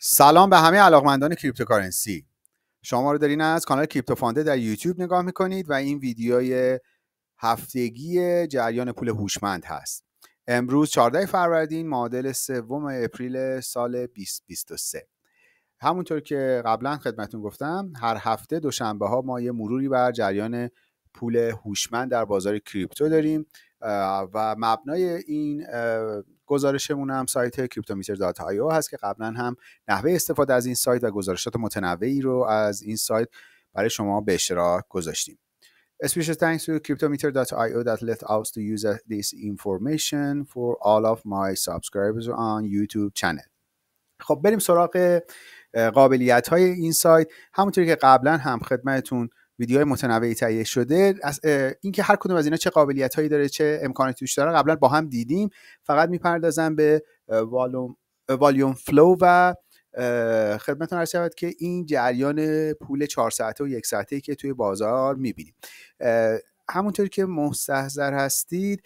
سلام به همه علاقمندان کریپتوکارنسی شما رو دارین از کانال کریپتو فانده در یوتیوب نگاه میکنید و این ویدیوی هفتگی جریان پول هوشمند هست امروز 14 فروردین معادل سوم اپریل سال 2023 همونطور که قبلا خدمتون گفتم هر هفته دوشنبه ها ما یه مروری بر جریان پول هوشمند در بازار کریپتو داریم و مبنای این گزارشمون هم سایت cryptometer.io هست که قبلا هم نحوه استفاده از این سایت و گزارشات متنوعی رو از این سایت برای شما به اشتراک گذاشتیم Special thanks to cryptometer.io that let us to use this information for all of my subscribers on YouTube channel. خب بریم سراغ قابلیت های این سایت همونطوری که قبلا هم خدمتتون ویدیوهای متنوعی تهیه شده از اینکه هر کدوم از اینا چه قابلیت هایی داره چه امکاناتی توش داره قبلا با هم دیدیم فقط میپردازم به والوم والیوم فلو و خدمتتون عرض شود که این جریان پول چهار ساعته و یک ساعته که توی بازار میبینیم همونطور که مستحضر هستید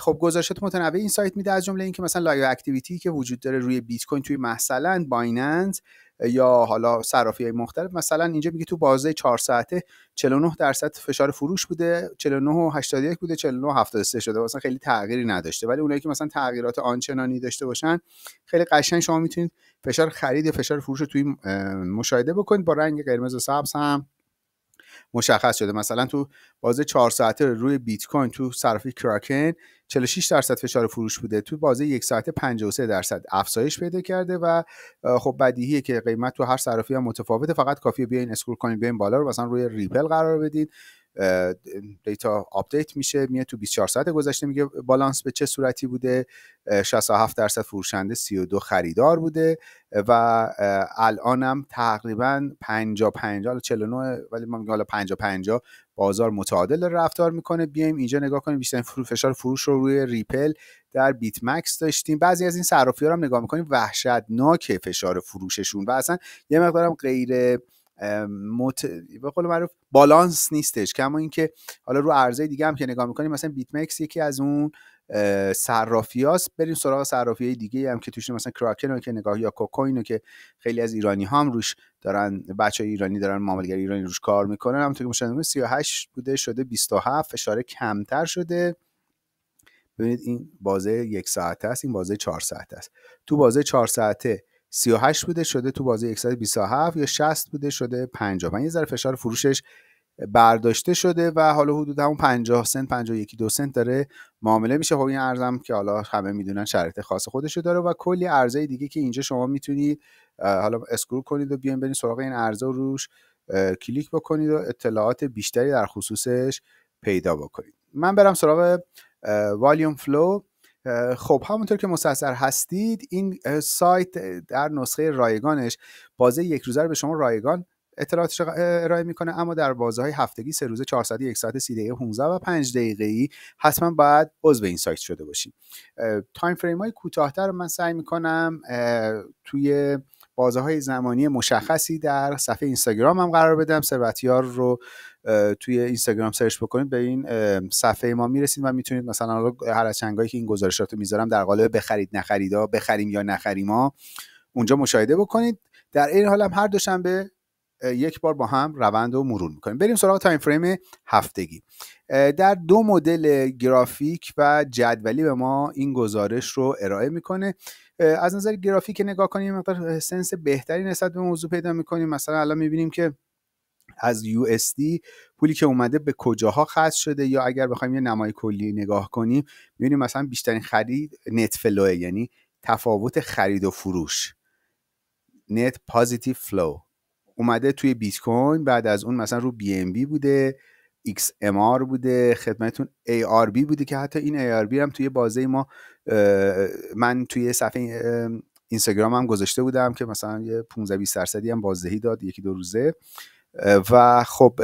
خب گزارشات متنوع این سایت میده از جمله اینکه مثلا لایو اکتیویتی که وجود داره روی بیت کوین توی مثلا بایننس یا حالا صرافی های مختلف مثلا اینجا میگه تو بازه 4 ساعته 49 درصد فشار فروش بوده 49 و 81 بوده 49 و 73 شده مثلا خیلی تغییری نداشته ولی اونایی که مثلا تغییرات آنچنانی داشته باشن خیلی قشنگ شما میتونید فشار خرید یا فشار فروش رو توی مشاهده بکنید با رنگ قرمز و سبز هم مشخص شده مثلا تو بازه 4 ساعته روی بیت کوین تو صرافی کراکن 46 درصد فشار فروش بوده تو بازه یک ساعت 53 درصد افزایش پیدا کرده و خب بدیهیه که قیمت تو هر صرافی هم متفاوته فقط کافیه بیاین اسکرول کنین بیاین بالا رو مثلا روی ریپل قرار بدید دیتا آپدیت میشه میاد تو 24 ساعت گذشته میگه بالانس به چه صورتی بوده 67 درصد فروشنده 32 خریدار بوده و الانم تقریبا 50 50 49 ولی ما میگم حالا 50 50 بازار متعادل رفتار میکنه بیایم اینجا نگاه کنیم بیشترین فشار فروش رو روی ریپل در بیت مکس داشتیم بعضی از این صرافی ها رو هم نگاه میکنیم وحشتناک فشار فروششون و اصلا یه مقدارم غیر به قول معروف بالانس نیستش کما اینکه حالا رو ارزهای دیگه هم که نگاه میکنیم مثلا بیت مکس یکی از اون صرافیاست بریم سراغ صرافی دیگه هم که توش مثلا کراکن که نگاه یا کوکو اینو که خیلی از ایرانی ها هم روش دارن بچه ایرانی دارن معاملگر ایرانی روش کار میکنن همونطور که مشاهده 38 بوده شده 27 فشار کمتر شده ببینید این بازه یک ساعته است این بازه 4 ساعته است تو بازه 4 ساعته 38 بوده شده تو بازه 127 یا 60 بوده شده 50 یه ذره فشار فروشش برداشته شده و حالا حدود همون 50 سنت 51 دو سنت داره معامله میشه خب این ارزم که حالا همه میدونن شرایط خاص خودش رو داره و کلی ارزهای دیگه که اینجا شما میتونید حالا اسکرول کنید و بیاین برین سراغ این ارزا روش کلیک بکنید و اطلاعات بیشتری در خصوصش پیدا بکنید من برم سراغ والیوم فلو خب همونطور که مستثر هستید این سایت در نسخه رایگانش بازه یک روزه رو به شما رایگان اطلاعاتش ارائه میکنه اما در بازه های هفتگی سه روزه 4 یک ساعت سی دقیقه 15 و 5 دقیقه ای حتما باید عضو این سایت شده باشید تایم فریم های کوتاهتر من سعی میکنم توی بازه های زمانی مشخصی در صفحه اینستاگرام هم قرار بدم ثروتیار رو توی اینستاگرام سرچ بکنید به این صفحه ما میرسید و میتونید مثلا هر از که این گزارشات رو میذارم در قالب بخرید نخریدا بخریم یا نخریما اونجا مشاهده بکنید در این حال هم هر دوشنبه یک بار با هم روند و مرور میکنیم بریم سراغ تایم فریم هفتگی در دو مدل گرافیک و جدولی به ما این گزارش رو ارائه میکنه از نظر گرافیک نگاه کنیم مقدار سنس بهتری نسبت به موضوع پیدا میکنیم مثلا الان میبینیم که از USD پولی که اومده به کجاها خرج شده یا اگر بخوایم یه نمای کلی نگاه کنیم میبینیم مثلا بیشترین خرید نت فلوه یعنی تفاوت خرید و فروش نت پازیتیو فلو اومده توی بیت کوین بعد از اون مثلا رو بی ام بی بوده XMR بوده خدمتون بی بوده که حتی این ARB هم توی بازه ما من توی صفحه اینستاگرام هم گذاشته بودم که مثلا یه 15 20 درصدی هم بازدهی داد یکی دو روزه و خب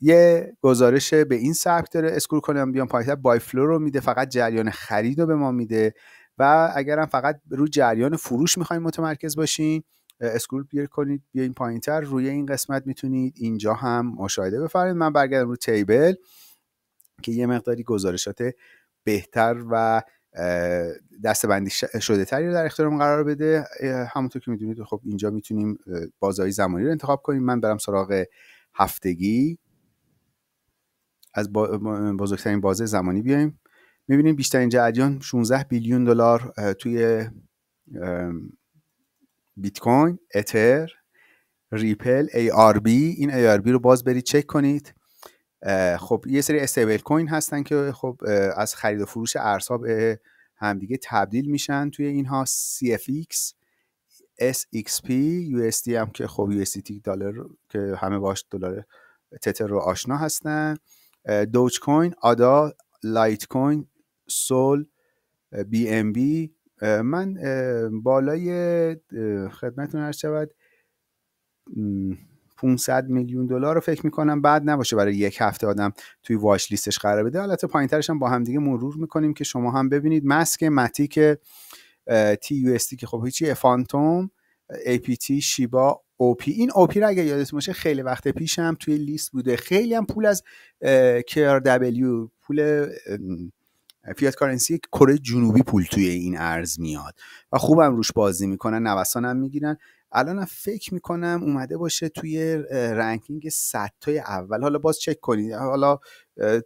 یه گزارش به این سبک داره اسکرول کنم بیام پایتر بای فلو رو میده فقط جریان خرید رو به ما میده و اگرم فقط رو جریان فروش میخوایم متمرکز باشیم اسکرول بیر کنید بیاین پایین تر روی این قسمت میتونید اینجا هم مشاهده بفرمایید من برگردم رو تیبل که یه مقداری گزارشات بهتر و دستبندی شده تری رو در اختیارم قرار بده همونطور که میدونید خب اینجا میتونیم بازهای زمانی رو انتخاب کنیم من برم سراغ هفتگی از بزرگترین بازه زمانی بیایم میبینیم بیشترین جریان 16 بیلیون دلار توی بیت کوین اتر ریپل ای آر بی این ای آر بی رو باز برید چک کنید خب یه سری استیبل کوین هستن که خب از خرید و فروش ارزها به همدیگه تبدیل میشن توی اینها یو اس دی هم که خب USDT دلار که همه باش دلار تتر رو آشنا هستن دوچ کوین آدا لایت کوین سول بی من بالای خدمتتون هر شود 500 میلیون دلار رو فکر میکنم بعد نباشه برای یک هفته آدم توی واش لیستش قرار بده البته ترش هم با هم دیگه مرور میکنیم که شما هم ببینید مسک متیک تی یو اس که خب هیچی فانتوم ای پی تی شیبا اوپی این اوپی را اگه یادتون باشه خیلی وقت پیش هم توی لیست بوده خیلی هم پول از کر دبلیو پول فیات کارنسی کره جنوبی پول توی این ارز میاد و خوبم روش بازی میکنن نوسانم میگیرن الان فکر میکنم اومده باشه توی رنکینگ 100 تای اول حالا باز چک کنید حالا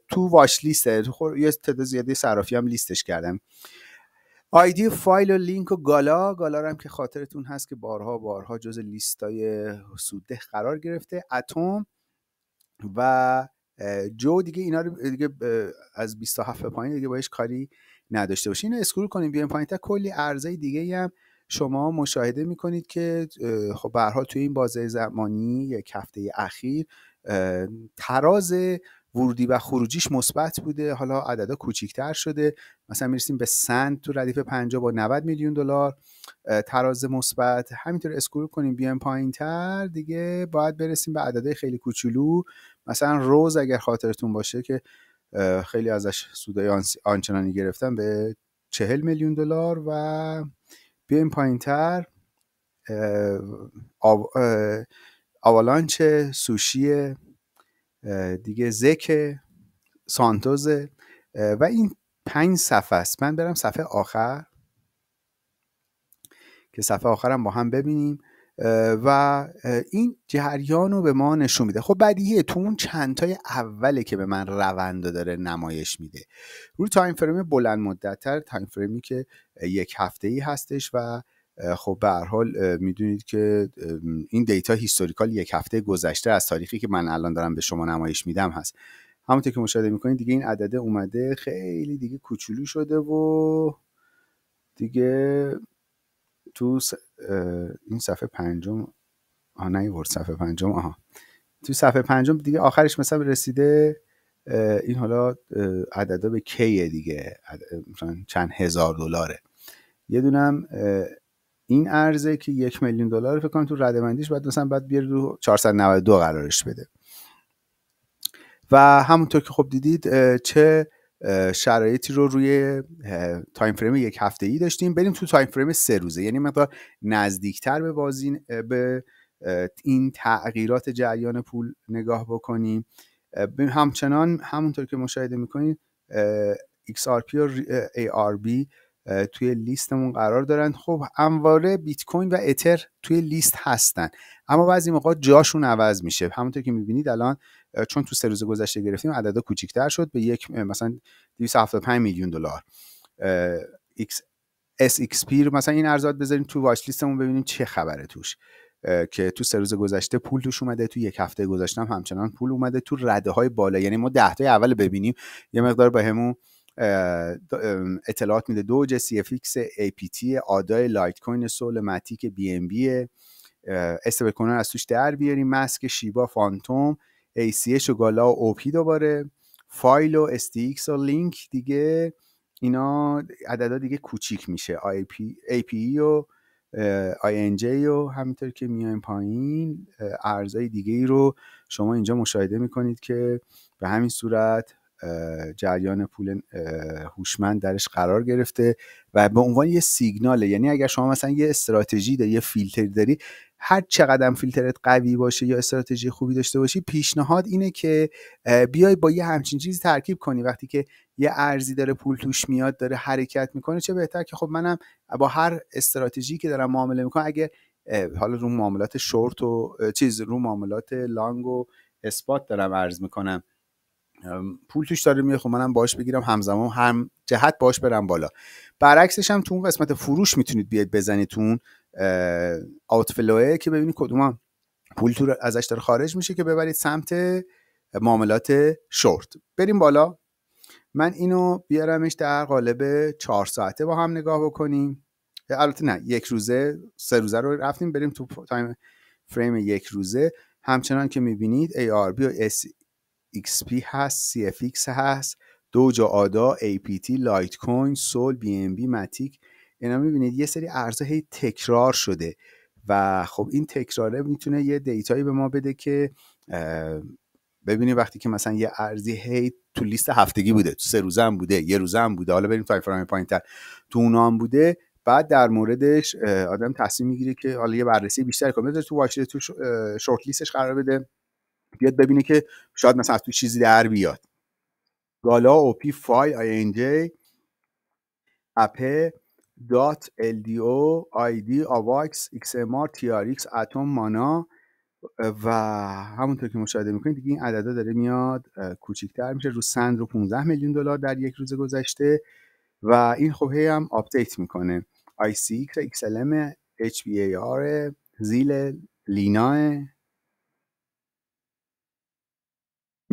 تو واش لیسته خب، یه تعداد زیادی صرافی هم لیستش کردم آیدی فایل و لینک و گالا گالا هم که خاطرتون هست که بارها بارها جز لیستای سوده قرار گرفته اتم و جو دیگه اینا رو دیگه از 27 به پایین دیگه باش کاری نداشته باشین اینو اسکرول کنیم بیایم پایین تا کلی عرضه دیگه هم شما مشاهده میکنید که خب به حال توی این بازه زمانی یک هفته اخیر تراز ورودی و خروجیش مثبت بوده حالا عددا کوچیکتر شده مثلا میرسیم به سند تو ردیف 50 با 90 میلیون دلار تراز مثبت همینطور اسکرول کنیم بیایم پایین تر دیگه باید برسیم به عددهای خیلی کوچولو مثلا روز اگر خاطرتون باشه که خیلی ازش سودای آنچنانی گرفتن به 40 میلیون دلار و بیایم پایین تر آوالانچ سوشی دیگه زک سانتوز و این پنج صفحه است من برم صفحه آخر که صفحه آخرم با هم ببینیم و این جریان رو به ما نشون میده خب بدیهیه تو اون چندتای اوله که به من روند داره نمایش میده روی تایم فریم بلند تر تایم فریمی که یک هفته ای هستش و خب به هر حال میدونید که این دیتا هیستوریکال یک هفته گذشته از تاریخی که من الان دارم به شما نمایش میدم هست همونطور که مشاهده میکنید دیگه این عدده اومده خیلی دیگه کوچولو شده و دیگه تو این صفحه پنجم آه نه صفحه پنجم آها تو صفحه پنجم دیگه آخرش مثلا رسیده این حالا عددا به کیه دیگه چند هزار دلاره یه دونم این ارزه که یک میلیون دلار فکر کنم تو رده بندیش بعد مثلا بعد بیاره رو 492 قرارش بده و همونطور که خب دیدید چه شرایطی رو روی تایم فریم یک هفته ای داشتیم بریم تو تایم فریم سه روزه یعنی مقدار نزدیکتر به بازی به این تغییرات جریان پول نگاه بکنیم همچنان همونطور که مشاهده میکنید XRP و ARB توی لیستمون قرار دارن خب انواره بیت کوین و اتر توی لیست هستن اما بعضی موقع جاشون عوض میشه همونطور که میبینید الان چون تو سه روز گذشته گرفتیم عددا کوچیک‌تر شد به یک مثلا 275 میلیون دلار SXP مثلا این ارزاد بذاریم تو واچ لیستمون ببینیم چه خبره توش که تو سه روز گذشته پول توش اومده تو یک هفته گذاشتم همچنان پول اومده تو رده های بالا یعنی ما ده تای اول ببینیم یه مقدار به همون اطلاعات میده دوج سی اف ای پی تی آدای لایت کوین سول ماتیک بی ام بی از توش در بیاریم مسک شیبا فانتوم ACH و گالا و OP دوباره فایل و STX و لینک دیگه اینا عددا دیگه کوچیک میشه IP, ای e و INJ و همینطور که میایم پایین ارزای دیگه ای رو شما اینجا مشاهده میکنید که به همین صورت جریان پول هوشمند درش قرار گرفته و به عنوان یه سیگناله یعنی اگر شما مثلا یه استراتژی داری یه فیلتر داری هر چقدر فیلترت قوی باشه یا استراتژی خوبی داشته باشی پیشنهاد اینه که بیای با یه همچین چیزی ترکیب کنی وقتی که یه ارزی داره پول توش میاد داره حرکت میکنه چه بهتر که خب منم با هر استراتژی که دارم معامله میکنم اگه حالا رو معاملات شورت و چیز رو معاملات لانگ و اثبات دارم ارز میکنم پول توش داره میاد خب منم باش بگیرم همزمان هم جهت باش برم بالا برعکسش هم تو اون قسمت فروش میتونید بیاید بزنید آوتفلوه که ببینید کدوم پول تو ازش داره خارج میشه که ببرید سمت معاملات شورت بریم بالا من اینو بیارمش در قالب چهار ساعته با هم نگاه بکنیم البته نه یک روزه سه روزه رو رفتیم بریم تو تایم فریم یک روزه همچنان که میبینید ARB و SXP هست CFX هست دو جا آدا APT لایت کوین سول BNB متیک اینا میبینید یه سری ارزها هی تکرار شده و خب این تکراره میتونه یه دیتایی به ما بده که ببینید وقتی که مثلا یه ارزی هی تو لیست هفتگی بوده تو سه روزه بوده یه روزه بوده حالا بریم تایم پایین تر تو اونام بوده بعد در موردش آدم تصمیم میگیره که حالا یه بررسی بیشتر کنه بذاره تو واچ تو شورت لیستش قرار بده بیاد ببینه که شاید مثلا تو چیزی در بیاد گالا اوپی فای آی جی دات LDO ID AVAX XMR TRX اتم مانا و همونطور که مشاهده میکنید دیگه این عددا داره میاد کوچیکتر میشه رو سند رو 15 میلیون دلار در یک روز گذشته و این خب هم آپدیت میکنه ICX XLM HBAR زیل لیناه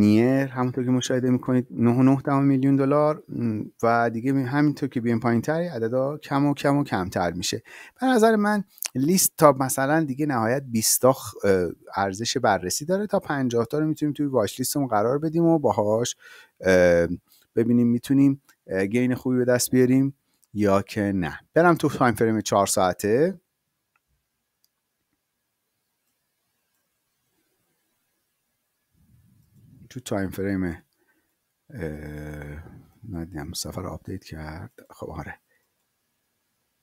نیر همونطور که مشاهده میکنید 9.9 میلیون دلار و دیگه همینطور که پایین پایینتر عددا کم و کم و کمتر میشه به نظر من لیست تا مثلا دیگه نهایت 20 تا ارزش بررسی داره تا 50 تا رو میتونیم توی واچ لیستمون قرار بدیم و باهاش ببینیم میتونیم گین خوبی به دست بیاریم یا که نه برم تو تایم فریم 4 ساعته تو تایم فریم ندیم سفر آپدیت کرد خب آره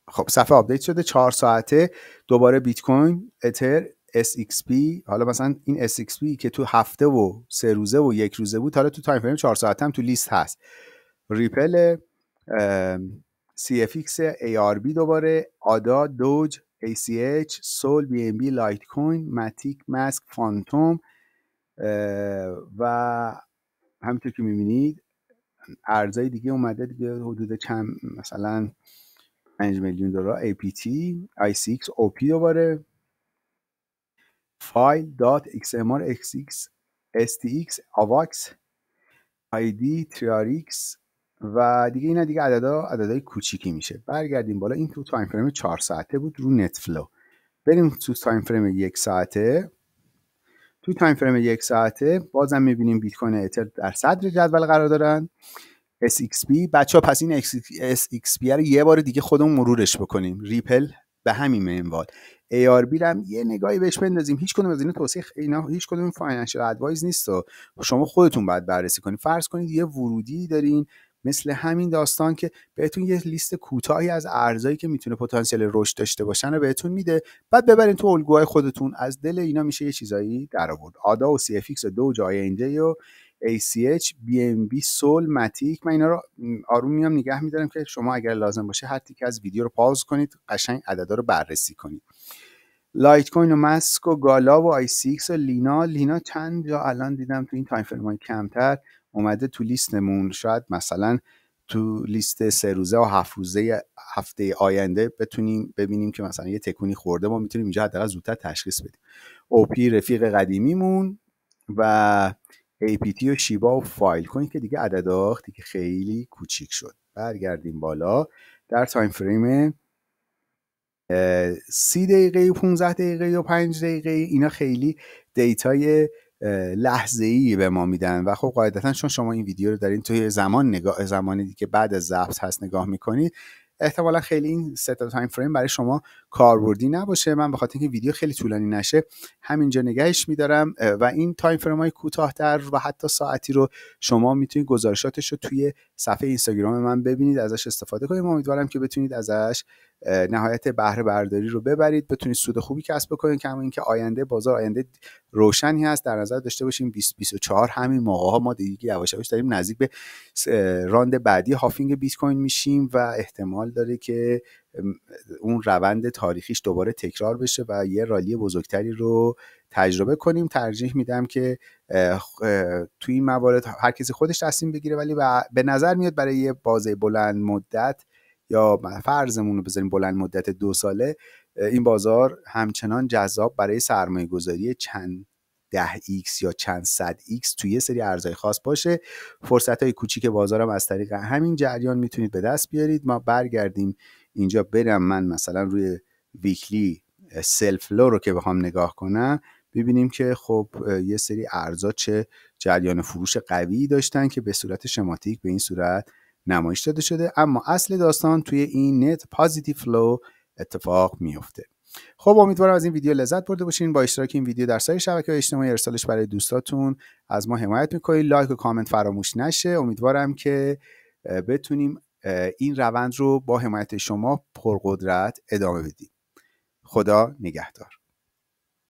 خب صفحه آپدیت شده چهار ساعته دوباره بیت کوین اتر SXP حالا مثلا این SXP که تو هفته و سه روزه و یک روزه بود حالا تو تایم فریم چهار ساعته هم تو لیست هست ریپل CFX بی دوباره آدا دوج ACH سول بی، لایت کوین ماتیک ماسک فانتوم و همینطور که میبینید ارزای دیگه اومده دیگه حدود چند مثلا 5 میلیون دلار APT ICX OP دوباره فایل دات XMR XX STX AVAX ID TRX و دیگه اینا دیگه عددا عددای کوچیکی میشه برگردیم بالا این تو تایم فریم 4 ساعته بود رو نتفلو بریم تو تایم فریم یک ساعته تو تایم فریم یک ساعته بازم میبینیم بیت کوین اتر در صدر جدول قرار دارن SXP بچه ها پس این SXP رو یه بار دیگه خودمون مرورش بکنیم ریپل به همین منوال ARB هم یه نگاهی بهش بندازیم هیچ کدوم از این توصیخ، اینا هیچ کدوم فاینانشال ادوایز نیست و شما خودتون باید بررسی کنید فرض کنید یه ورودی دارین مثل همین داستان که بهتون یه لیست کوتاهی از ارزایی که میتونه پتانسیل رشد داشته باشن رو بهتون میده بعد ببرین تو الگوهای خودتون از دل اینا میشه یه چیزایی در آورد آدا و سی و دو جای اینجا و ACH, BNB, سول، ماتیک من اینا رو آروم میام نگه میدارم که شما اگر لازم باشه هر تیکه از ویدیو رو پاز کنید قشنگ عددا رو بررسی کنید لایت کوین و ماسک و گالا و آی و لینا لینا چند جا الان دیدم تو این تایم فریم کمتر اومده تو لیستمون شاید مثلا تو لیست سه روزه و هفت روزه هفته آینده بتونیم ببینیم که مثلا یه تکونی خورده ما میتونیم اینجا حداقل زودتر تشخیص بدیم اوپی رفیق قدیمیمون و APT و شیبا و فایل کنیم که دیگه آختی دیگه خیلی کوچیک شد برگردیم بالا در تایم فریم سی دقیقه 15 دقیقه و 5 دقیقه اینا خیلی دیتای لحظه ای به ما میدن و خب قاعدتا چون شما این ویدیو رو این توی زمان نگاه زمانی که بعد از ضبط هست نگاه میکنید احتمالا خیلی این تا تایم فریم برای شما کاربردی نباشه من به اینکه ویدیو خیلی طولانی نشه همینجا نگهش میدارم و این تایم فریم های کوتاهتر و حتی ساعتی رو شما میتونید گزارشاتش رو توی صفحه اینستاگرام من ببینید ازش استفاده کنید امیدوارم که بتونید ازش نهایت بهره برداری رو ببرید بتونید سود خوبی کسب بکنید که اینکه آینده بازار آینده روشنی هست در نظر داشته باشیم 2024 همین موقع ها ما دیگه یواش یواش داریم نزدیک به راند بعدی هافینگ بیت کوین میشیم و احتمال داره که اون روند تاریخیش دوباره تکرار بشه و یه رالی بزرگتری رو تجربه کنیم ترجیح میدم که توی این موارد هر کسی خودش تصمیم بگیره ولی به نظر میاد برای یه بازه بلند مدت یا فرضمون رو بذاریم بلند مدت دو ساله این بازار همچنان جذاب برای سرمایه گذاری چند ده ایکس یا چند صد ایکس توی یه سری ارزهای خاص باشه فرصت های کوچیک بازارم از طریق همین جریان میتونید به دست بیارید ما برگردیم اینجا برم من مثلا روی ویکلی لو رو که بخوام نگاه کنم ببینیم که خب یه سری ارزا چه جریان فروش قوی داشتن که به صورت شماتیک به این صورت نمایش داده شده اما اصل داستان توی این نت پازیتیو فلو اتفاق میفته خب امیدوارم از این ویدیو لذت برده باشین با اشتراک این ویدیو در سایر شبکه اجتماعی ارسالش برای دوستاتون از ما حمایت میکنید لایک و کامنت فراموش نشه امیدوارم که بتونیم این روند رو با حمایت شما پرقدرت ادامه بدید خدا نگهدار